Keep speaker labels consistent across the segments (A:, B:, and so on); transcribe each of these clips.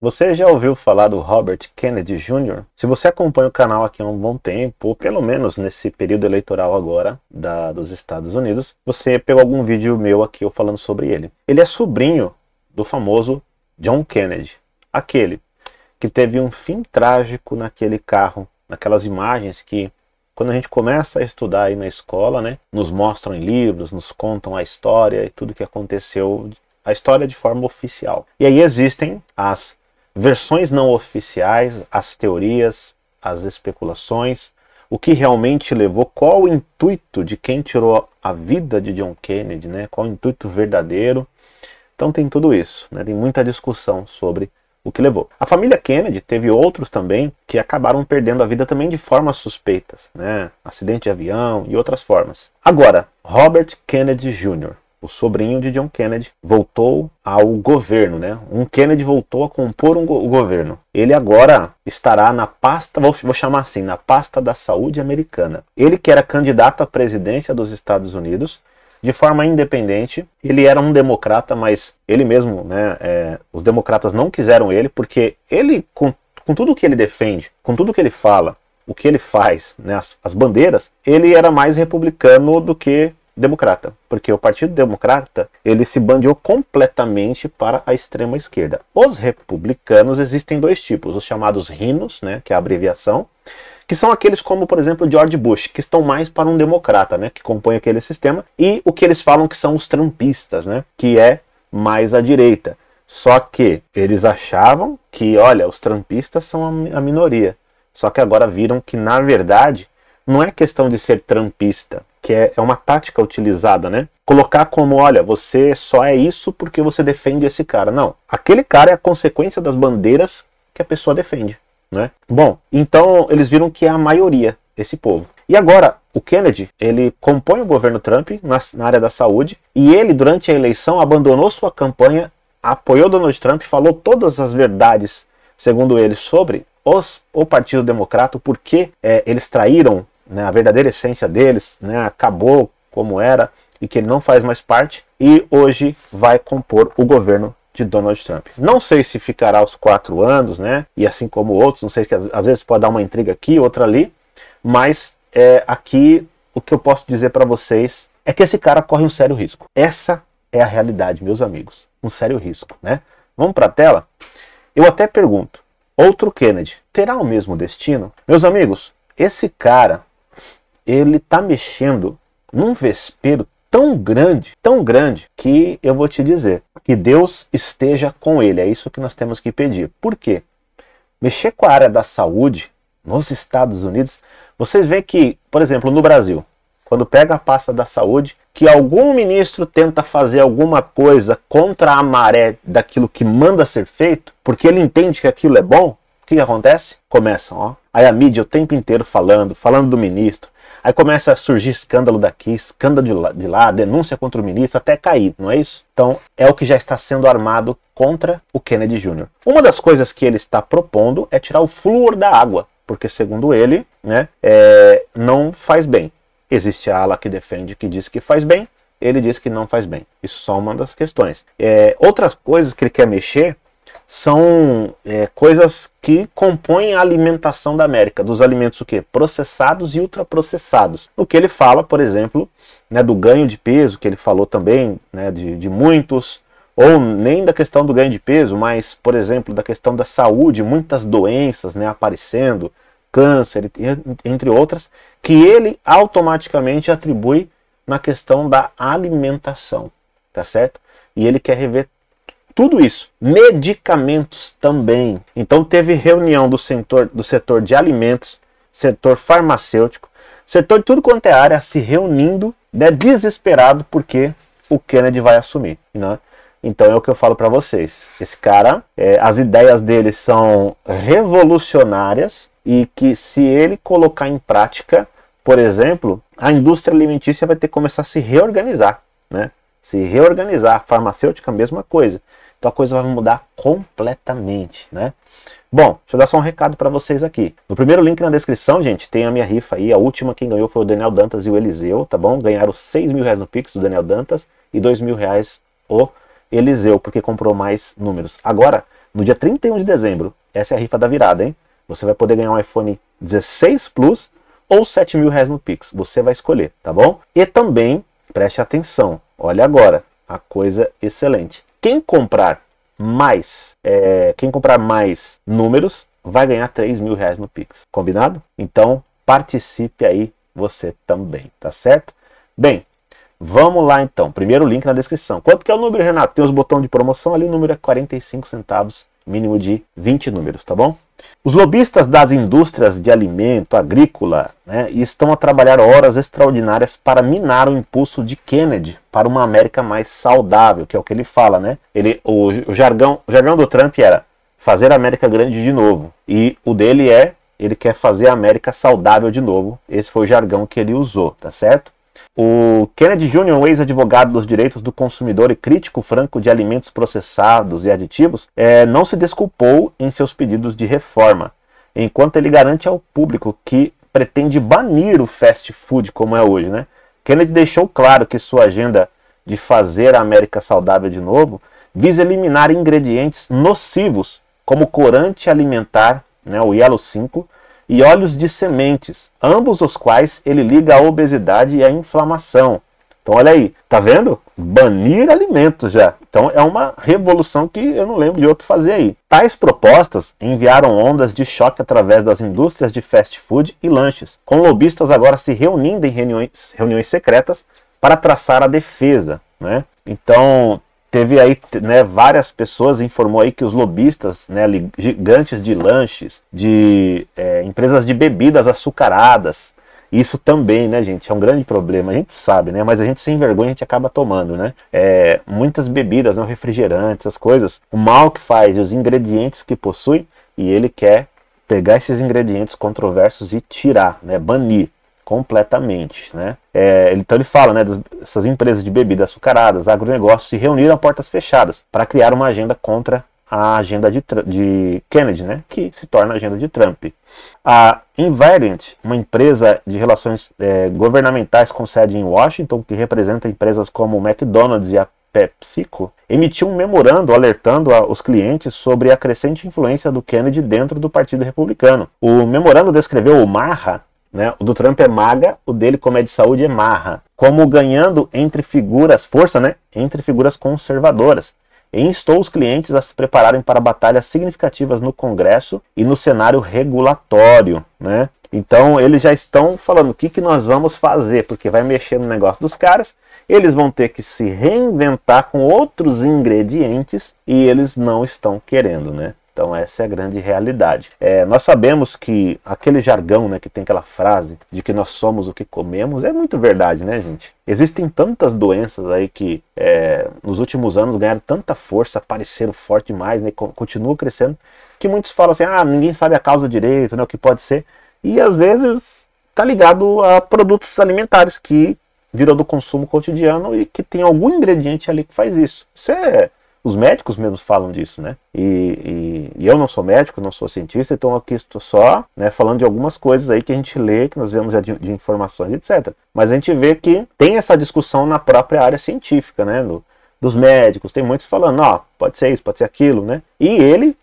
A: Você já ouviu falar do Robert Kennedy Jr.? Se você acompanha o canal aqui há um bom tempo, ou pelo menos nesse período eleitoral agora da, dos Estados Unidos, você pegou algum vídeo meu aqui eu falando sobre ele. Ele é sobrinho do famoso John Kennedy, aquele que teve um fim trágico naquele carro, naquelas imagens que quando a gente começa a estudar aí na escola, né, nos mostram em livros, nos contam a história e tudo que aconteceu, a história de forma oficial. E aí existem as versões não oficiais, as teorias, as especulações, o que realmente levou, qual o intuito de quem tirou a vida de John Kennedy, né? qual o intuito verdadeiro. Então tem tudo isso, né? tem muita discussão sobre o que levou. A família Kennedy teve outros também que acabaram perdendo a vida também de formas suspeitas, né? acidente de avião e outras formas. Agora, Robert Kennedy Jr., o sobrinho de John Kennedy, voltou ao governo, né? Um Kennedy voltou a compor um go o governo. Ele agora estará na pasta, vou, vou chamar assim, na pasta da saúde americana. Ele que era candidato à presidência dos Estados Unidos, de forma independente. Ele era um democrata, mas ele mesmo, né? É, os democratas não quiseram ele, porque ele, com, com tudo que ele defende, com tudo que ele fala, o que ele faz, né, as, as bandeiras, ele era mais republicano do que democrata, porque o Partido Democrata ele se bandiu completamente para a extrema esquerda. Os republicanos existem dois tipos, os chamados rinos, né, que é a abreviação, que são aqueles como, por exemplo, George Bush, que estão mais para um democrata, né, que compõe aquele sistema, e o que eles falam que são os trumpistas, né, que é mais à direita. Só que eles achavam que, olha, os trumpistas são a minoria. Só que agora viram que, na verdade, não é questão de ser trampista, que é, é uma tática utilizada, né? Colocar como, olha, você só é isso porque você defende esse cara. Não, aquele cara é a consequência das bandeiras que a pessoa defende, né? Bom, então eles viram que é a maioria esse povo. E agora, o Kennedy, ele compõe o governo Trump na, na área da saúde e ele, durante a eleição, abandonou sua campanha, apoiou Donald Trump, falou todas as verdades, segundo ele, sobre os, o Partido Democrata, porque é, eles traíram né, a verdadeira essência deles, né, acabou como era e que ele não faz mais parte e hoje vai compor o governo de Donald Trump. Não sei se ficará os quatro anos, né? E assim como outros, não sei se às vezes pode dar uma intriga aqui, outra ali, mas é, aqui o que eu posso dizer para vocês é que esse cara corre um sério risco. Essa é a realidade, meus amigos, um sério risco, né? Vamos para a tela. Eu até pergunto, outro Kennedy terá o mesmo destino? Meus amigos, esse cara ele está mexendo num vespeiro tão grande, tão grande, que eu vou te dizer que Deus esteja com ele. É isso que nós temos que pedir. Por quê? Mexer com a área da saúde nos Estados Unidos, vocês veem que, por exemplo, no Brasil, quando pega a pasta da saúde, que algum ministro tenta fazer alguma coisa contra a maré daquilo que manda ser feito, porque ele entende que aquilo é bom, o que acontece? Começam, ó. Aí a mídia o tempo inteiro falando, falando do ministro, Aí começa a surgir escândalo daqui, escândalo de lá, de lá, denúncia contra o ministro, até cair, não é isso? Então é o que já está sendo armado contra o Kennedy Jr. Uma das coisas que ele está propondo é tirar o flúor da água, porque segundo ele, né, é, não faz bem. Existe a ala que defende que diz que faz bem, ele diz que não faz bem. Isso é só uma das questões. É, outras coisas que ele quer mexer são é, coisas que compõem a alimentação da América, dos alimentos o quê? processados e ultraprocessados. No que ele fala, por exemplo, né, do ganho de peso, que ele falou também né, de, de muitos, ou nem da questão do ganho de peso, mas, por exemplo, da questão da saúde, muitas doenças né, aparecendo, câncer, entre outras, que ele automaticamente atribui na questão da alimentação, tá certo? E ele quer rever tudo isso. Medicamentos também. Então teve reunião do setor, do setor de alimentos, setor farmacêutico, setor de tudo quanto é área se reunindo, né, desesperado porque o Kennedy vai assumir, né? Então é o que eu falo para vocês. Esse cara, é, as ideias dele são revolucionárias e que se ele colocar em prática, por exemplo, a indústria alimentícia vai ter que começar a se reorganizar, né? Se reorganizar, farmacêutica, mesma coisa. Então coisa vai mudar completamente, né? Bom, deixa eu dar só um recado para vocês aqui. No primeiro link na descrição, gente, tem a minha rifa aí. A última quem ganhou foi o Daniel Dantas e o Eliseu, tá bom? Ganharam 6 mil reais no Pix do Daniel Dantas e 2 mil reais o Eliseu, porque comprou mais números. Agora, no dia 31 de dezembro, essa é a rifa da virada, hein? Você vai poder ganhar um iPhone 16 Plus ou 7 mil reais no Pix. Você vai escolher, tá bom? E também, preste atenção, olha agora, a coisa excelente. Quem comprar mais, é, quem comprar mais números vai ganhar 3 mil reais no Pix. Combinado? Então participe aí você também, tá certo? Bem, vamos lá então. Primeiro link na descrição. Quanto que é o número, Renato? Tem os botões de promoção ali, o número é 45 centavos mínimo de 20 números, tá bom? Os lobistas das indústrias de alimento, agrícola, né, estão a trabalhar horas extraordinárias para minar o impulso de Kennedy para uma América mais saudável, que é o que ele fala, né? Ele, o, o jargão, o jargão do Trump era fazer a América grande de novo, e o dele é ele quer fazer a América saudável de novo. Esse foi o jargão que ele usou, tá certo? O Kennedy Jr., ex-advogado dos direitos do consumidor e crítico franco de alimentos processados e aditivos, é, não se desculpou em seus pedidos de reforma, enquanto ele garante ao público que pretende banir o fast food como é hoje. Né? Kennedy deixou claro que sua agenda de fazer a América saudável de novo visa eliminar ingredientes nocivos como corante alimentar, né, o Yellow 5, e óleos de sementes, ambos os quais ele liga à obesidade e à inflamação. Então olha aí, tá vendo? Banir alimentos já. Então é uma revolução que eu não lembro de outro fazer aí. Tais propostas enviaram ondas de choque através das indústrias de fast food e lanches, com lobistas agora se reunindo em reuniões, reuniões secretas para traçar a defesa. Né? Então teve aí né, várias pessoas informou aí que os lobistas, né, gigantes de lanches, de é, empresas de bebidas açucaradas, isso também, né, gente, é um grande problema. A gente sabe, né, mas a gente sem vergonha a gente acaba tomando, né? É, muitas bebidas, não né, refrigerantes, essas coisas, o mal que faz, os ingredientes que possui, e ele quer pegar esses ingredientes controversos e tirar, né, banir completamente, né? É, então ele fala, né, essas empresas de bebidas açucaradas, agronegócio, se reuniram a portas fechadas para criar uma agenda contra a agenda de, de, Kennedy, né, que se torna a agenda de Trump. A Invariant, uma empresa de relações é, governamentais com sede em Washington, que representa empresas como o McDonald's e a PepsiCo, emitiu um memorando alertando a, os clientes sobre a crescente influência do Kennedy dentro do Partido Republicano. O memorando descreveu o Marra né? O do Trump é maga, o dele, como é de saúde, é marra. Como ganhando entre figuras, força, né? Entre figuras conservadoras. E instou os clientes a se prepararem para batalhas significativas no Congresso e no cenário regulatório, né? Então eles já estão falando o que, que nós vamos fazer, porque vai mexer no negócio dos caras, eles vão ter que se reinventar com outros ingredientes e eles não estão querendo, né? Então essa é a grande realidade. É, nós sabemos que aquele jargão, né, que tem aquela frase de que nós somos o que comemos, é muito verdade, né, gente? Existem tantas doenças aí que é, nos últimos anos ganharam tanta força, apareceram forte demais, né, continuam crescendo, que muitos falam assim, ah, ninguém sabe a causa direito, né, o que pode ser. E às vezes está ligado a produtos alimentares que virou do consumo cotidiano e que tem algum ingrediente ali que faz isso. Isso é os médicos mesmo falam disso, né? E, e, e, eu não sou médico, não sou cientista, então aqui estou só né, falando de algumas coisas aí que a gente lê, que nós vemos de, de informações, etc. Mas a gente vê que tem essa discussão na própria área científica, né? Do, dos médicos, tem muitos falando, ó, pode ser isso, pode ser aquilo, né? E ele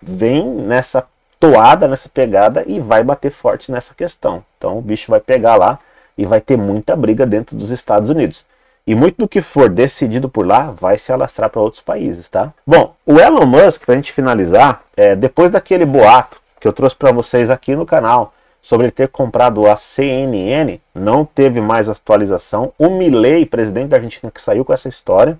A: vem nessa toada, nessa pegada e vai bater forte nessa questão. Então o bicho vai pegar lá e vai ter muita briga dentro dos Estados Unidos. E muito do que for decidido por lá vai se alastrar para outros países, tá? Bom, o Elon Musk, para a gente finalizar, é, depois daquele boato que eu trouxe para vocês aqui no canal sobre ele ter comprado a CNN, não teve mais atualização. O Milley, presidente da Argentina, que saiu com essa história,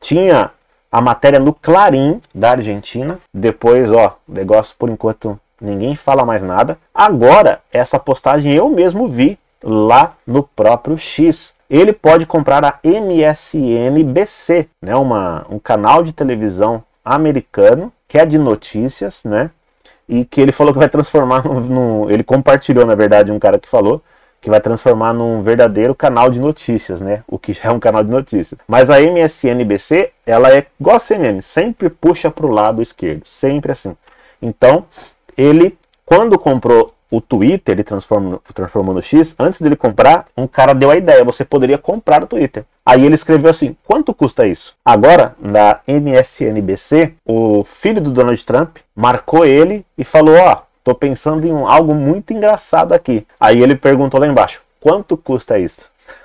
A: tinha a matéria no Clarim da Argentina. Depois, ó, negócio por enquanto ninguém fala mais nada. Agora, essa postagem eu mesmo vi lá no próprio X. Ele pode comprar a MSNBC, né, uma, um canal de televisão americano que é de notícias, né? E que ele falou que vai transformar no ele compartilhou, na verdade, um cara que falou que vai transformar num verdadeiro canal de notícias, né? O que já é um canal de notícias. Mas a MSNBC, ela é igual a CNN, sempre puxa para o lado esquerdo, sempre assim. Então, ele quando comprou o Twitter, ele transformou, transformou no X, antes dele comprar, um cara deu a ideia, você poderia comprar o Twitter. Aí ele escreveu assim: quanto custa isso? Agora, na MSNBC, o filho do Donald Trump marcou ele e falou: ó, oh, tô pensando em um, algo muito engraçado aqui. Aí ele perguntou lá embaixo: quanto custa isso?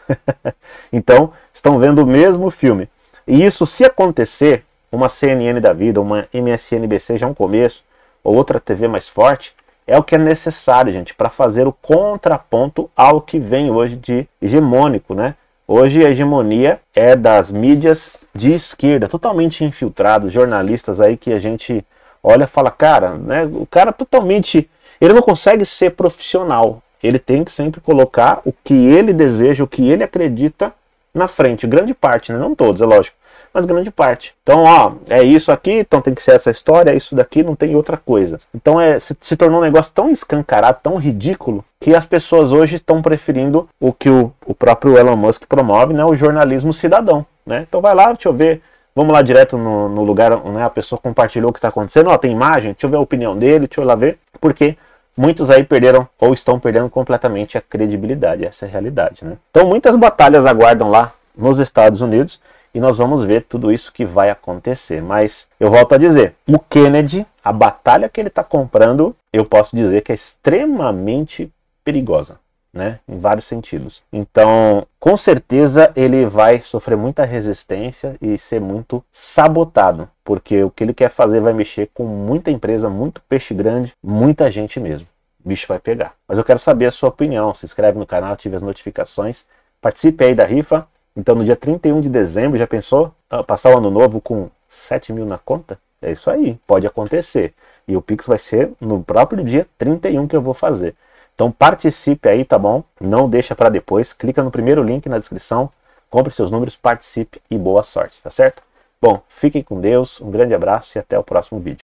A: então, estão vendo o mesmo filme. E isso, se acontecer, uma CNN da vida, uma MSNBC já é um começo, ou outra TV mais forte, é o que é necessário, gente, para fazer o contraponto ao que vem hoje de hegemônico, né? Hoje a hegemonia é das mídias de esquerda, totalmente infiltrados, jornalistas aí que a gente olha e fala, cara, né? O cara totalmente. Ele não consegue ser profissional. Ele tem que sempre colocar o que ele deseja, o que ele acredita na frente. Grande parte, né? Não todos, é lógico mas grande parte. Então, ó, é isso aqui, então tem que ser essa história, é isso daqui, não tem outra coisa. Então é, se, se tornou um negócio tão escancarado, tão ridículo, que as pessoas hoje estão preferindo o que o, o próprio Elon Musk promove, né, o jornalismo cidadão. Né? Então vai lá, deixa eu ver vamos lá direto no, no, lugar, né? A pessoa compartilhou o que está acontecendo, ó, tem imagem, deixa eu ver a opinião dele, deixa eu lá ver, porque muitos aí perderam ou estão perdendo completamente a credibilidade, essa é a realidade, né? Então muitas batalhas aguardam lá nos Estados Unidos e nós vamos ver tudo isso que vai acontecer. Mas eu volto a dizer: o Kennedy, a batalha que ele está comprando, eu posso dizer que é extremamente perigosa. Né, em vários sentidos. Então, com certeza ele vai sofrer muita resistência e ser muito sabotado, porque o que ele quer fazer vai mexer com muita empresa, muito peixe grande, muita gente mesmo. O bicho vai pegar. Mas eu quero saber a sua opinião. Se inscreve no canal, ative as notificações, participe aí da rifa. Então, no dia 31 de dezembro, já pensou ah, passar o ano novo com 7 mil na conta? É isso aí, pode acontecer. E o Pix vai ser no próprio dia 31 que eu vou fazer. Então participe aí, tá bom? Não deixa para depois. Clica no primeiro link na descrição, compre seus números, participe e boa sorte, tá certo? Bom, fiquem com Deus, um grande abraço e até o próximo vídeo.